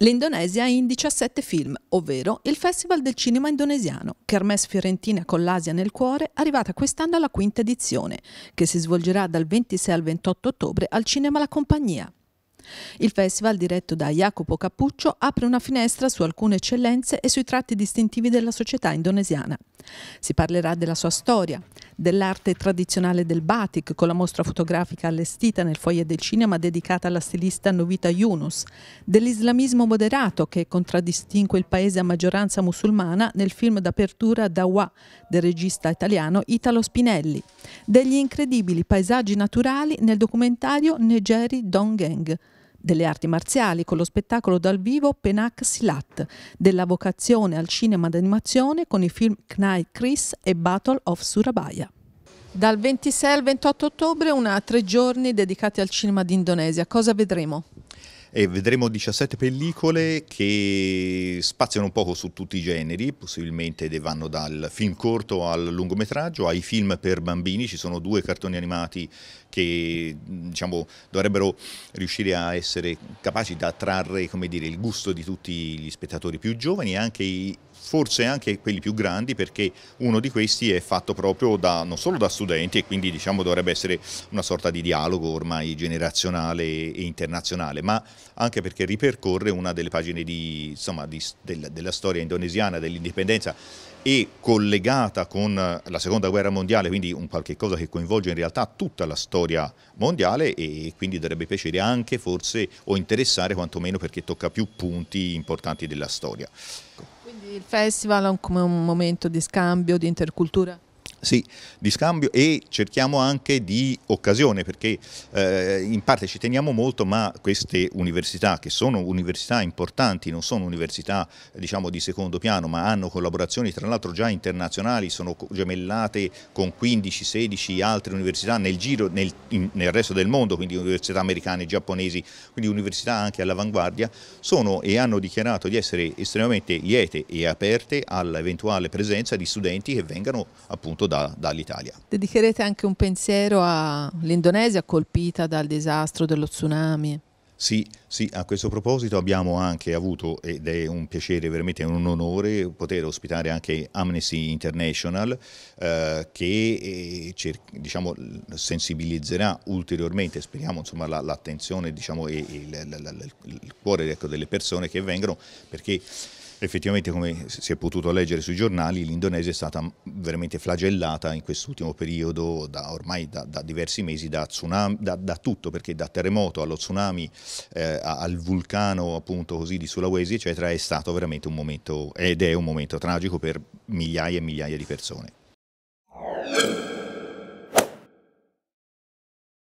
L'Indonesia è in 17 film, ovvero il Festival del Cinema Indonesiano, Kermes Fiorentina con l'Asia nel cuore, arrivata quest'anno alla quinta edizione, che si svolgerà dal 26 al 28 ottobre al Cinema La Compagnia. Il festival, diretto da Jacopo Cappuccio, apre una finestra su alcune eccellenze e sui tratti distintivi della società indonesiana. Si parlerà della sua storia, dell'arte tradizionale del batik, con la mostra fotografica allestita nel foyer del cinema dedicata alla stilista Novita Yunus, dell'islamismo moderato che contraddistingue il paese a maggioranza musulmana nel film d'apertura Dawa del regista italiano Italo Spinelli, degli incredibili paesaggi naturali nel documentario Negeri Dongeng, delle arti marziali con lo spettacolo dal vivo Penak Silat, della vocazione al cinema d'animazione con i film Knai Chris e Battle of Surabaya. Dal 26 al 28 ottobre una tre giorni dedicati al cinema d'Indonesia. Cosa vedremo? e vedremo 17 pellicole che spaziano un poco su tutti i generi, possibilmente vanno dal film corto al lungometraggio, ai film per bambini, ci sono due cartoni animati che diciamo, dovrebbero riuscire a essere capaci di attrarre dire, il gusto di tutti gli spettatori più giovani e anche i, forse anche quelli più grandi perché uno di questi è fatto proprio da, non solo da studenti e quindi diciamo, dovrebbe essere una sorta di dialogo ormai generazionale e internazionale, ma anche perché ripercorre una delle pagine di, insomma, di, del, della storia indonesiana, dell'indipendenza e collegata con la seconda guerra mondiale, quindi un qualche cosa che coinvolge in realtà tutta la storia mondiale e quindi dovrebbe piacere anche forse o interessare quantomeno perché tocca più punti importanti della storia. Quindi il festival è come un momento di scambio, di intercultura? Sì, di scambio e cerchiamo anche di occasione perché eh, in parte ci teniamo molto ma queste università che sono università importanti, non sono università diciamo di secondo piano ma hanno collaborazioni tra l'altro già internazionali, sono gemellate con 15-16 altre università nel giro, nel, in, nel resto del mondo, quindi università americane, giapponesi, quindi università anche all'avanguardia, sono e hanno dichiarato di essere estremamente liete e aperte all'eventuale presenza di studenti che vengano appunto da da, dall'Italia. Dedicherete anche un pensiero all'Indonesia colpita dal disastro dello tsunami? Sì, sì, a questo proposito abbiamo anche avuto, ed è un piacere, veramente un onore, poter ospitare anche Amnesty International eh, che eh, diciamo, sensibilizzerà ulteriormente, speriamo, l'attenzione la, diciamo, e, e il, il, il, il, cuore ecco, delle persone che vengono, perché Effettivamente come si è potuto leggere sui giornali l'Indonesia è stata veramente flagellata in quest'ultimo periodo da, ormai da, da, diversi mesi da, tsunami, da, tutto perché da terremoto allo tsunami eh, al vulcano appunto così di Sulawesi eccetera è stato veramente un momento ed è un momento tragico per migliaia e migliaia di persone.